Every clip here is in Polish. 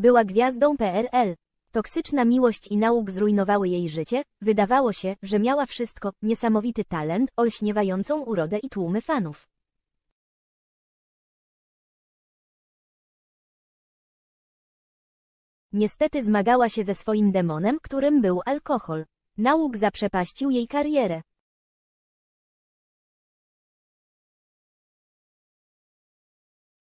Była gwiazdą PRL. Toksyczna miłość i nauk zrujnowały jej życie, wydawało się, że miała wszystko, niesamowity talent, olśniewającą urodę i tłumy fanów. Niestety zmagała się ze swoim demonem, którym był alkohol. Nauk zaprzepaścił jej karierę.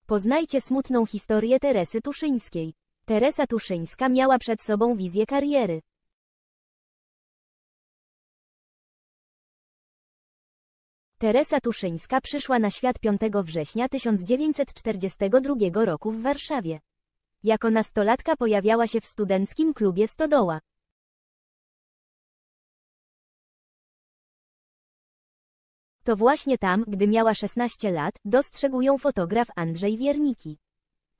Poznajcie smutną historię Teresy Tuszyńskiej. Teresa Tuszyńska miała przed sobą wizję kariery. Teresa Tuszyńska przyszła na świat 5 września 1942 roku w Warszawie. Jako nastolatka pojawiała się w studenckim klubie Stodoła. To właśnie tam, gdy miała 16 lat, dostrzegł ją fotograf Andrzej Wierniki.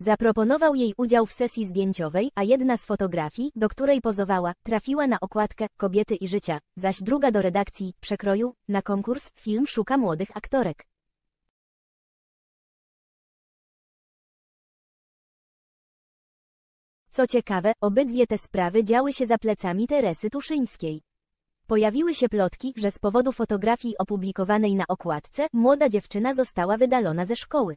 Zaproponował jej udział w sesji zdjęciowej, a jedna z fotografii, do której pozowała, trafiła na okładkę Kobiety i Życia, zaś druga do redakcji Przekroju, na konkurs Film szuka młodych aktorek. Co ciekawe, obydwie te sprawy działy się za plecami Teresy Tuszyńskiej. Pojawiły się plotki, że z powodu fotografii opublikowanej na okładce, młoda dziewczyna została wydalona ze szkoły.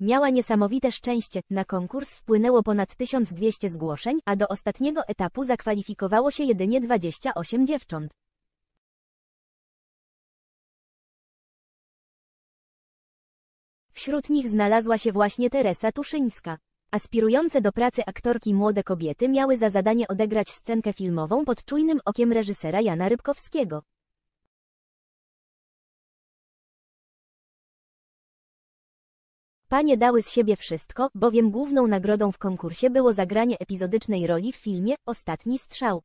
Miała niesamowite szczęście, na konkurs wpłynęło ponad 1200 zgłoszeń, a do ostatniego etapu zakwalifikowało się jedynie 28 dziewcząt. Wśród nich znalazła się właśnie Teresa Tuszyńska. Aspirujące do pracy aktorki młode kobiety miały za zadanie odegrać scenkę filmową pod czujnym okiem reżysera Jana Rybkowskiego. Panie dały z siebie wszystko, bowiem główną nagrodą w konkursie było zagranie epizodycznej roli w filmie Ostatni strzał.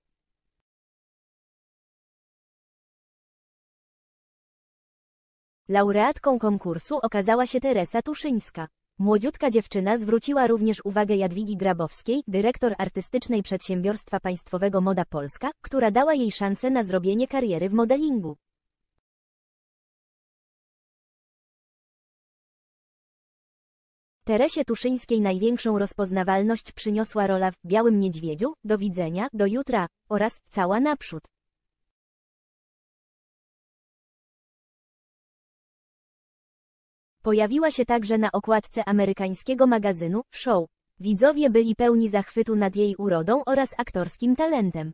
Laureatką konkursu okazała się Teresa Tuszyńska. Młodziutka dziewczyna zwróciła również uwagę Jadwigi Grabowskiej, dyrektor artystycznej przedsiębiorstwa państwowego Moda Polska, która dała jej szansę na zrobienie kariery w modelingu. Teresie Tuszyńskiej największą rozpoznawalność przyniosła rola w Białym Niedźwiedziu, Do widzenia, do jutra oraz Cała naprzód. Pojawiła się także na okładce amerykańskiego magazynu Show. Widzowie byli pełni zachwytu nad jej urodą oraz aktorskim talentem.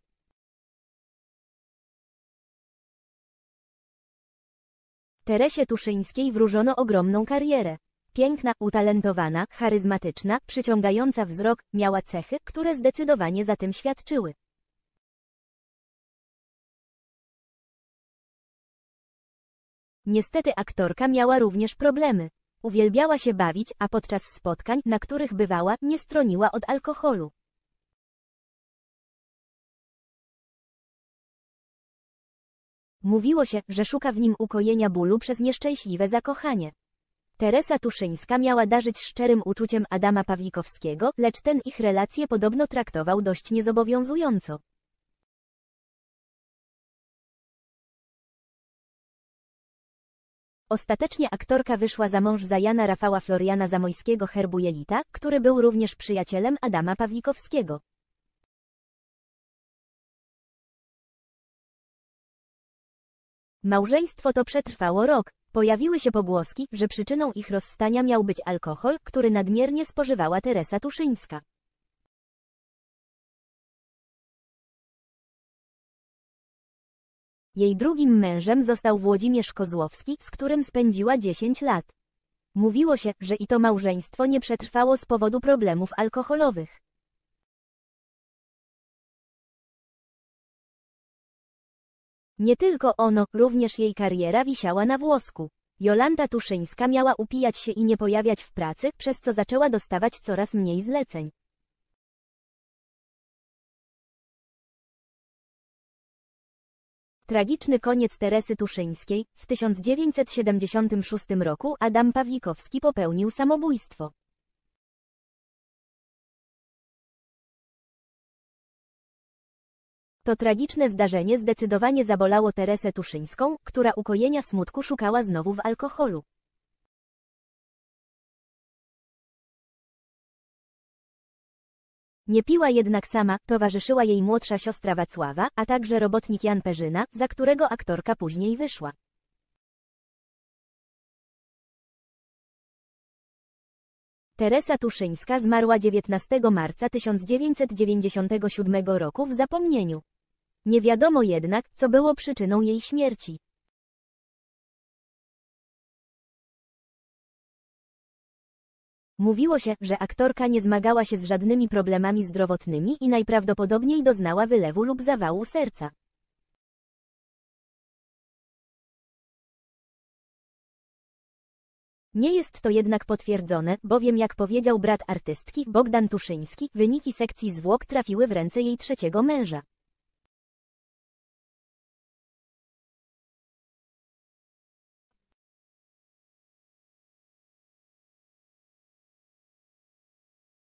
Teresie Tuszyńskiej wróżono ogromną karierę. Piękna, utalentowana, charyzmatyczna, przyciągająca wzrok, miała cechy, które zdecydowanie za tym świadczyły. Niestety aktorka miała również problemy. Uwielbiała się bawić, a podczas spotkań, na których bywała, nie stroniła od alkoholu. Mówiło się, że szuka w nim ukojenia bólu przez nieszczęśliwe zakochanie. Teresa Tuszyńska miała darzyć szczerym uczuciem Adama Pawlikowskiego, lecz ten ich relacje podobno traktował dość niezobowiązująco. Ostatecznie aktorka wyszła za mąż za Jana Rafała Floriana Zamojskiego Herbu Jelita, który był również przyjacielem Adama Pawlikowskiego. Małżeństwo to przetrwało rok. Pojawiły się pogłoski, że przyczyną ich rozstania miał być alkohol, który nadmiernie spożywała Teresa Tuszyńska. Jej drugim mężem został Włodzimierz Kozłowski, z którym spędziła 10 lat. Mówiło się, że i to małżeństwo nie przetrwało z powodu problemów alkoholowych. Nie tylko ono, również jej kariera wisiała na włosku. Jolanda Tuszyńska miała upijać się i nie pojawiać w pracy, przez co zaczęła dostawać coraz mniej zleceń. Tragiczny koniec Teresy Tuszyńskiej. W 1976 roku Adam Pawlikowski popełnił samobójstwo. To tragiczne zdarzenie zdecydowanie zabolało Teresę Tuszyńską, która ukojenia smutku szukała znowu w alkoholu. Nie piła jednak sama, towarzyszyła jej młodsza siostra Wacława, a także robotnik Jan Perzyna, za którego aktorka później wyszła. Teresa Tuszyńska zmarła 19 marca 1997 roku w zapomnieniu. Nie wiadomo jednak, co było przyczyną jej śmierci. Mówiło się, że aktorka nie zmagała się z żadnymi problemami zdrowotnymi i najprawdopodobniej doznała wylewu lub zawału serca. Nie jest to jednak potwierdzone, bowiem jak powiedział brat artystki, Bogdan Tuszyński, wyniki sekcji zwłok trafiły w ręce jej trzeciego męża.